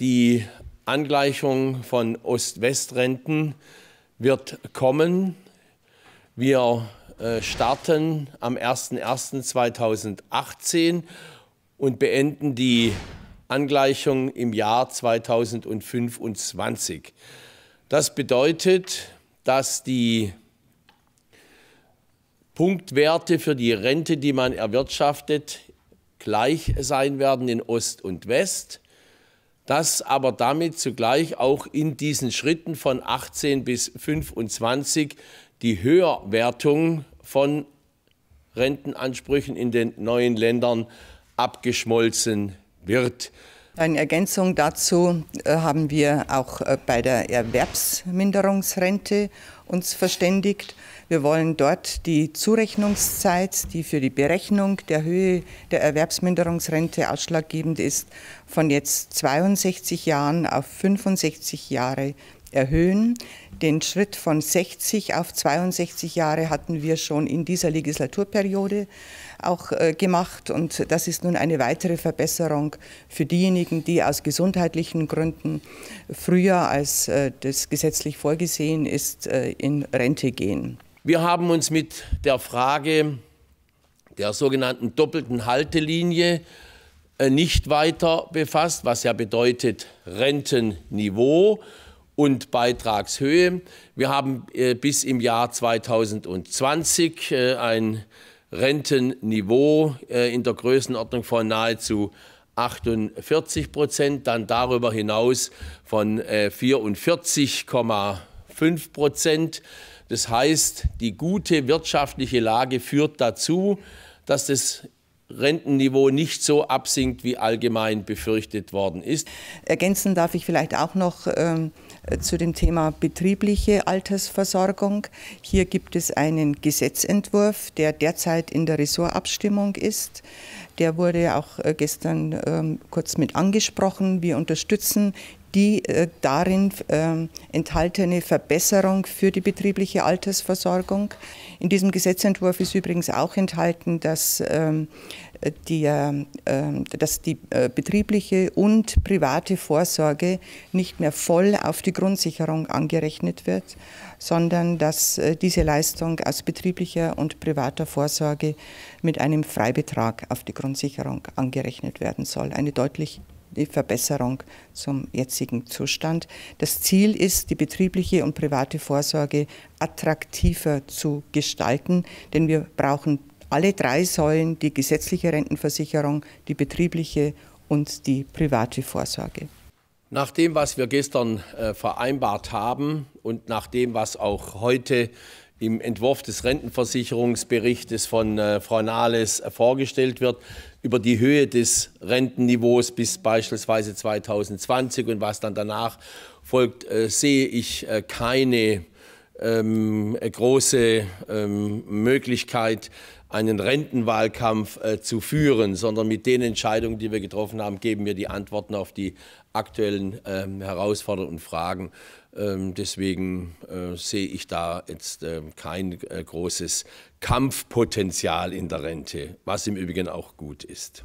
Die Angleichung von Ost-West-Renten wird kommen. Wir äh, starten am 01.01.2018 und beenden die Angleichung im Jahr 2025. Das bedeutet, dass die Punktwerte für die Rente, die man erwirtschaftet, gleich sein werden in Ost und West dass aber damit zugleich auch in diesen Schritten von 18 bis 25 die Höherwertung von Rentenansprüchen in den neuen Ländern abgeschmolzen wird. In Ergänzung dazu äh, haben wir auch äh, bei der Erwerbsminderungsrente uns verständigt. Wir wollen dort die Zurechnungszeit, die für die Berechnung der Höhe der Erwerbsminderungsrente ausschlaggebend ist, von jetzt 62 Jahren auf 65 Jahre erhöhen. Den Schritt von 60 auf 62 Jahre hatten wir schon in dieser Legislaturperiode auch äh, gemacht. Und das ist nun eine weitere Verbesserung für diejenigen, die aus gesundheitlichen Gründen früher, als äh, das gesetzlich vorgesehen ist, äh, in Rente gehen. Wir haben uns mit der Frage der sogenannten doppelten Haltelinie äh, nicht weiter befasst, was ja bedeutet Rentenniveau und Beitragshöhe. Wir haben äh, bis im Jahr 2020 äh, ein Rentenniveau äh, in der Größenordnung von nahezu 48 Prozent, dann darüber hinaus von 44,5 äh, Prozent. Das heißt, die gute wirtschaftliche Lage führt dazu, dass das Rentenniveau nicht so absinkt, wie allgemein befürchtet worden ist. Ergänzen darf ich vielleicht auch noch äh, zu dem Thema betriebliche Altersversorgung. Hier gibt es einen Gesetzentwurf, der derzeit in der Ressortabstimmung ist. Der wurde auch äh, gestern äh, kurz mit angesprochen. Wir unterstützen die äh, darin äh, enthaltene Verbesserung für die betriebliche Altersversorgung. In diesem Gesetzentwurf ist übrigens auch enthalten, dass, ähm, die, äh, dass die äh, betriebliche und private Vorsorge nicht mehr voll auf die Grundsicherung angerechnet wird, sondern dass äh, diese Leistung aus betrieblicher und privater Vorsorge mit einem Freibetrag auf die Grundsicherung angerechnet werden soll. Eine deutlich die Verbesserung zum jetzigen Zustand. Das Ziel ist, die betriebliche und private Vorsorge attraktiver zu gestalten, denn wir brauchen alle drei Säulen, die gesetzliche Rentenversicherung, die betriebliche und die private Vorsorge. Nach dem, was wir gestern äh, vereinbart haben und nach dem, was auch heute im Entwurf des Rentenversicherungsberichtes von äh, Frau Nahles äh, vorgestellt wird, über die Höhe des Rentenniveaus bis beispielsweise 2020 und was dann danach folgt, äh, sehe ich äh, keine ähm, äh, große ähm, Möglichkeit, einen Rentenwahlkampf äh, zu führen, sondern mit den Entscheidungen, die wir getroffen haben, geben wir die Antworten auf die aktuellen ähm, herausfordernden Fragen. Ähm, deswegen äh, sehe ich da jetzt äh, kein äh, großes Kampfpotenzial in der Rente, was im Übrigen auch gut ist.